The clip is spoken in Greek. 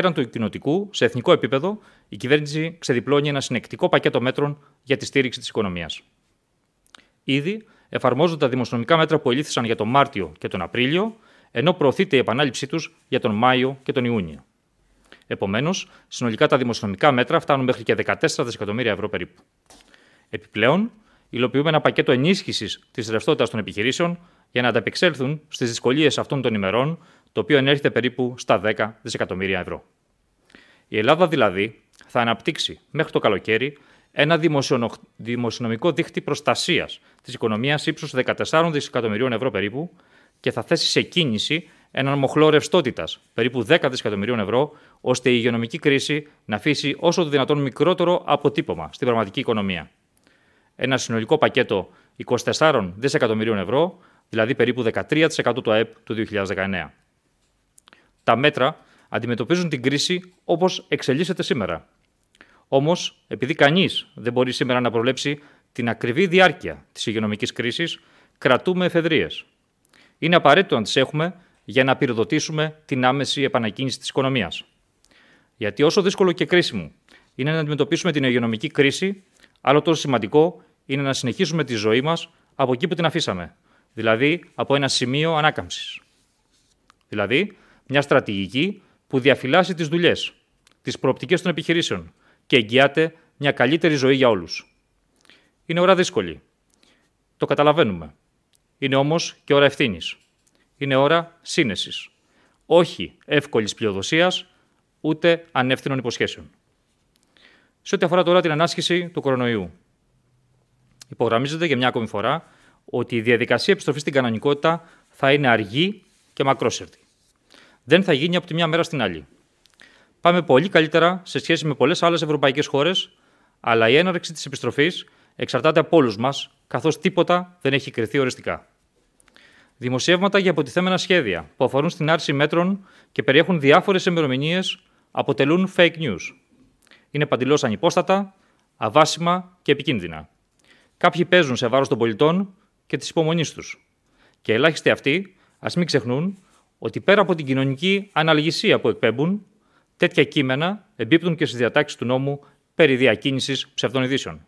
πέραν του κοινοτικού, σε εθνικό επίπεδο, η κυβέρνηση ξεδιπλώνει ένα συνεκτικό πακέτο μέτρων για τη στήριξη της οικονομίας. Ήδη εφαρμόζονται τα δημοσιονομικά μέτρα που ελήφθησαν για τον Μάρτιο και τον Απρίλιο, ενώ προωθείται η επανάληψή τους για τον Μάιο και τον Ιούνιο. Επομένως, συνολικά τα δημοσιονομικά μέτρα φτάνουν μέχρι και 14 δισεκατομμύρια ευρώ περίπου. Επιπλέον, υλοποιούμε ένα πακέτο ενίσχυσης της ρευστότητας των επιχειρήσεων για να ανταπεξέλθουν στις δυσκολίες αυτών των ημερών το οποίο ενέρχεται περίπου στα 10 δισεκατομμύρια ευρώ. Η Ελλάδα δηλαδή θα αναπτύξει μέχρι το καλοκαίρι ένα δημοσιονομικό δίχτυ προστασίας της οικονομίας ύψους 14 δισεκατομμυρίων ευρώ περίπου και θα θέσει σε κίνηση έναν μοχλό ρευστότητας περίπου 10 δισεκατομμυρίων ευρώ, ώστε η υγειονομική κρίση να αφήσει όσο το δυνατόν μικρότερο αποτύπωμα στην πραγματική οικονομία. Ένα συνολικό πακέτο 24 δισεκατομμυρίων ευρώ, δηλαδή περίπου 13% του ΑΕΠ του 2019 τα μέτρα αντιμετωπίζουν την κρίση όπως εξελίσσεται σήμερα. Όμως, επειδή κανείς δεν μπορεί σήμερα να προβλέψει την ακριβή διάρκεια της υγειονομικής κρίσης, κρατούμε εφεδρείες. Είναι απαραίτητο να τις έχουμε για να πυροδοτήσουμε την άμεση επανακίνηση της οικονομίας. Γιατί όσο δύσκολο και κρίσιμο είναι να αντιμετωπίσουμε την υγειονομική κρίση, άλλο τόσο σημαντικό είναι να συνεχίσουμε τη ζωή μας από εκεί που την αφήσαμε, δηλαδή από ένα σημείο ανάκαμψης. Δηλαδή, μια στρατηγική που διαφυλάσσει τις δουλειές, τις προοπτικές των επιχειρήσεων και εγγυάται μια καλύτερη ζωή για όλους. Είναι ώρα δύσκολη. Το καταλαβαίνουμε. Είναι όμως και ώρα ευθύνης. Είναι ώρα σύνεσης. Όχι εύκολης πλειοδοσίας, ούτε ανεύθυνων υποσχέσεων. Σε ό,τι αφορά τώρα την ανάσχεση του κορονοϊού, υπογραμμίζεται για μια ακόμη φορά ότι η διαδικασία επιστροφής στην κανονικότητα θα είναι αργή και μακρόσερτη δεν θα γίνει από τη μια μέρα στην άλλη. Πάμε πολύ καλύτερα σε σχέση με πολλές άλλες ευρωπαϊκές χώρες, αλλά η έναρξη της επιστροφής εξαρτάται από όλους μας, καθώς τίποτα δεν έχει κρυθεί οριστικά. Δημοσιεύματα για αποτιθέμενα σχέδια που αφορούν στην άρση μέτρων και περιέχουν διάφορες ημερομηνίες αποτελούν fake news. Είναι παντελώς ανυπόστατα, αβάσιμα και επικίνδυνα. Κάποιοι παίζουν σε βάρος των πολιτών και της υπομονής τους. Και ελάχιστοι αυτοί, ας μην ξεχνούν ότι πέρα από την κοινωνική αναλγησία που εκπέμπουν, τέτοια κείμενα εμπίπτουν και στις διατάξεις του νόμου περί διακίνησης ψευδών ειδήσεων.